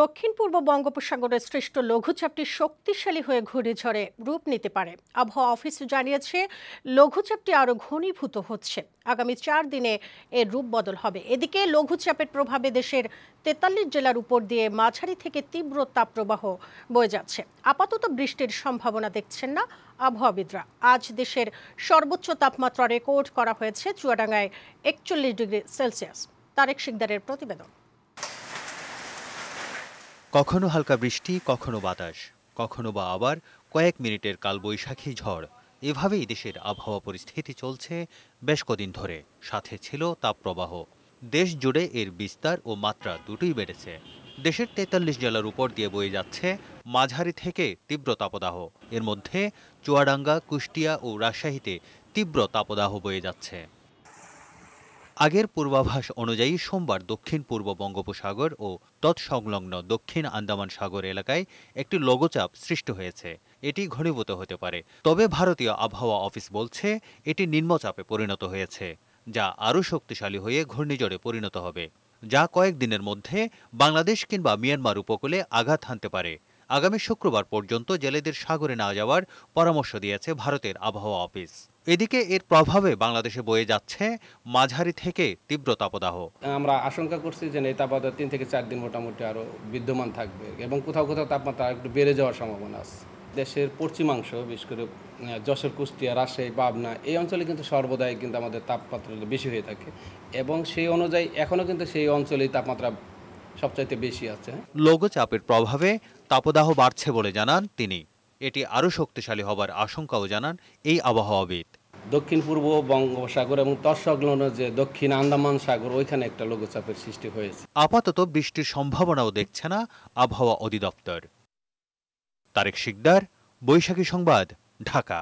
দক্ষিণ পূর্ব বঙ্গোপসাগরে সৃষ্ট লঘুচাপটি শক্তিশালী হয়ে ঘূর্ণিঝড়ে রূপ নিতে পারে আবহাওয়া অফিস জানিয়েছে লঘুচাপটি আরও ঘনীভূত হচ্ছে আগামী চার দিনে এর রূপ বদল হবে এদিকে লঘুচাপের প্রভাবে দেশের তেতাল্লিশ জেলার উপর দিয়ে মাঝারি থেকে তীব্র তাপপ্রবাহ বয়ে যাচ্ছে আপাতত বৃষ্টির সম্ভাবনা দেখছেন না আবহাওয়াবিদরা আজ দেশের সর্বোচ্চ তাপমাত্রা রেকর্ড করা হয়েছে চুয়াডাঙ্গায় একচল্লিশ ডিগ্রি সেলসিয়াস তারেক শিকদারের প্রতিবেদন কখনো হালকা বৃষ্টি কখনো বাতাস কখনো বা আবার কয়েক মিনিটের কালবৈশাখী ঝড় এভাবেই দেশের আবহাওয়া পরিস্থিতি চলছে বেশ কদিন ধরে সাথে ছিল তাপপ্রবাহ দেশ জুড়ে এর বিস্তার ও মাত্রা দুটোই বেড়েছে দেশের তেতাল্লিশ জেলার উপর দিয়ে বয়ে যাচ্ছে মাঝারি থেকে তীব্র তাপদাহ এর মধ্যে চুয়াডাঙ্গা কুষ্টিয়া ও রাজশাহীতে তীব্র তাপদাহ বয়ে যাচ্ছে আগের পূর্বাভাস অনুযায়ী সোমবার দক্ষিণ পূর্ব বঙ্গোপসাগর ও তৎসংলগ্ন দক্ষিণ আন্দামান সাগর এলাকায় একটি লঘুচাপ সৃষ্টি হয়েছে এটি ঘনীভূত হতে পারে তবে ভারতীয় আবহাওয়া অফিস বলছে এটি নিম্নচাপে পরিণত হয়েছে যা আরও শক্তিশালী হয়ে ঘূর্ণিঝড়ে পরিণত হবে যা কয়েকদিনের মধ্যে বাংলাদেশ কিংবা মিয়ানমার উপকূলে আঘাত হানতে পারে আগামী শুক্রবার পর্যন্ত জেলেদের সাগরে না যাওয়ার পরামর্শ দিয়েছে ভারতের আবহাওয়া অফিস এদিকে এর প্রভাবে বাংলাদেশে বয়ে যাচ্ছে মাঝারি থেকে তীব্র তাপদাহ আমরা আশঙ্কা করছি যে এই তাপদাহ তিন থেকে চার দিন মোটামুটি আরও বিদ্যমান থাকবে এবং কোথাও কোথাও তাপমাত্রা একটু বেড়ে যাওয়ার সম্ভাবনা আছে দেশের পশ্চিমাংশ বিশেষ করে যশোর কুষ্টিয়া রাজশাহী পাবনা এই অঞ্চলে কিন্তু সর্বদাই কিন্তু আমাদের তাপমাত্রা বেশি হয়ে থাকে এবং সেই অনুযায়ী এখনও কিন্তু সেই অঞ্চলেই তাপমাত্রা সবচাইতে বেশি আছে লঘুচাপের প্রভাবে তাপদাহ বাড়ছে বলে জানান তিনি এটি আরও শক্তিশালী হবার আশঙ্কাও জানান এই আবহাওয়াবিদ দক্ষিণ পূর্ব বঙ্গোপসাগর এবং তৎসংলগ্ন যে দক্ষিণ আন্দামান সাগর ওইখানে একটা লঘুচাপের সৃষ্টি হয়েছে আপাতত বৃষ্টির সম্ভাবনাও দেখছে না আবহাওয়া অধিদপ্তর তারেক শিকদার বৈশাখী সংবাদ ঢাকা